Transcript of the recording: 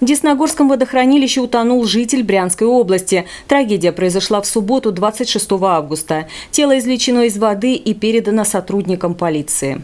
В Десногорском водохранилище утонул житель Брянской области. Трагедия произошла в субботу 26 августа. Тело извлечено из воды и передано сотрудникам полиции.